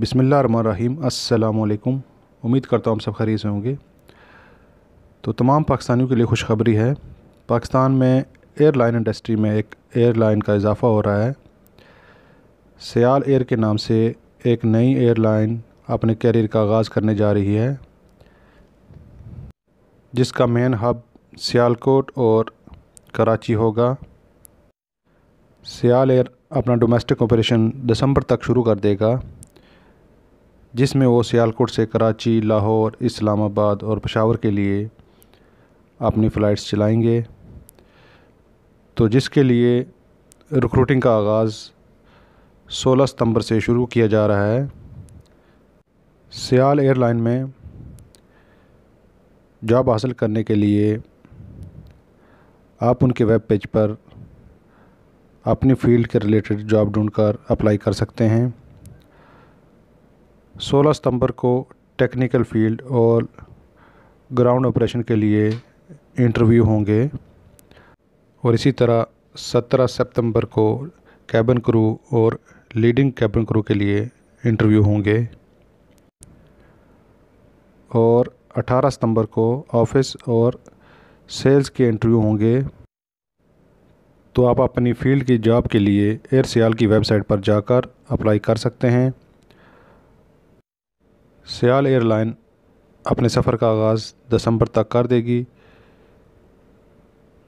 बिसमिल्ल उम्मीद करता हूँ आप सब खरीद से होंगे तो तमाम पाकिस्तानियों के लिए खुशखबरी है पाकिस्तान में एयरलाइन इंडस्ट्री में एक एयरलाइन का इजाफ़ा हो रहा है सयाल एयर के नाम से एक नई एयरलाइन अपने कैरियर का आगाज़ करने जा रही है जिसका मेन हब सियालकोट और कराची होगा सियाल एयर अपना डोमेस्टिक ऑपरेशन दिसंबर तक शुरू कर देगा जिसमें वो सियालकोट से कराची लाहौर इस्लामाबाद और पशावर के लिए अपनी फ़्लाइट्स चलाएंगे तो जिसके लिए रिक्रूटिंग का आगाज़ 16 सितंबर से शुरू किया जा रहा है सियाल एयरलाइन में जॉब हासिल करने के लिए आप उनके वेब पेज पर अपनी फ़ील्ड के रिलेटेड जॉब ढूंढकर अप्लाई कर सकते हैं 16 सितंबर को टेक्निकल फील्ड और ग्राउंड ऑपरेशन के लिए इंटरव्यू होंगे और इसी तरह 17 सितंबर को कैबिन क्रू और लीडिंग कैबिन क्रू के लिए इंटरव्यू होंगे और 18 सितंबर को ऑफिस और सेल्स के इंटरव्यू होंगे तो आप अपनी फील्ड की जॉब के लिए एयर सियाल की वेबसाइट पर जाकर अप्लाई कर सकते हैं सियाल एयरलाइन अपने सफ़र का आगाज़ दिसंबर तक कर देगी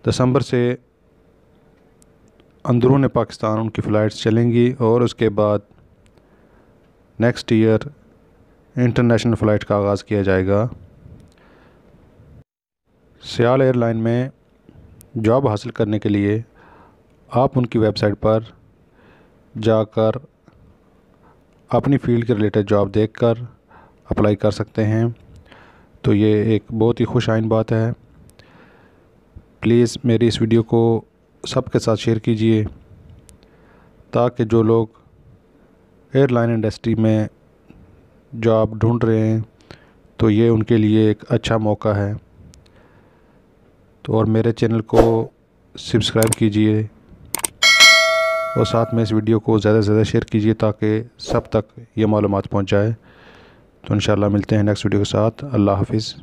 दिसंबर से अंदरून पाकिस्तान उनकी फ़्लाइट्स चलेंगी और उसके बाद नेक्स्ट ईयर इंटरनेशनल फ़्लाइट का आगाज़ किया जाएगा सियाल एयरलाइन में जॉब हासिल करने के लिए आप उनकी वेबसाइट पर जाकर अपनी फील्ड के रिलेटेड जॉब देखकर अप्लाई कर सकते हैं तो ये एक बहुत ही खुश आइन बात है प्लीज़ मेरी इस वीडियो को सब के साथ शेयर कीजिए ताकि जो लोग एयरलाइन इंडस्ट्री में जॉब ढूंढ रहे हैं तो ये उनके लिए एक अच्छा मौका है तो और मेरे चैनल को सब्सक्राइब कीजिए और साथ में इस वीडियो को ज़्यादा से ज़्यादा शेयर कीजिए ताकि सब तक ये मालूम पहुँच जाए तो इन मिलते हैं नेक्स्ट वीडियो के साथ अल्लाह हाफिज़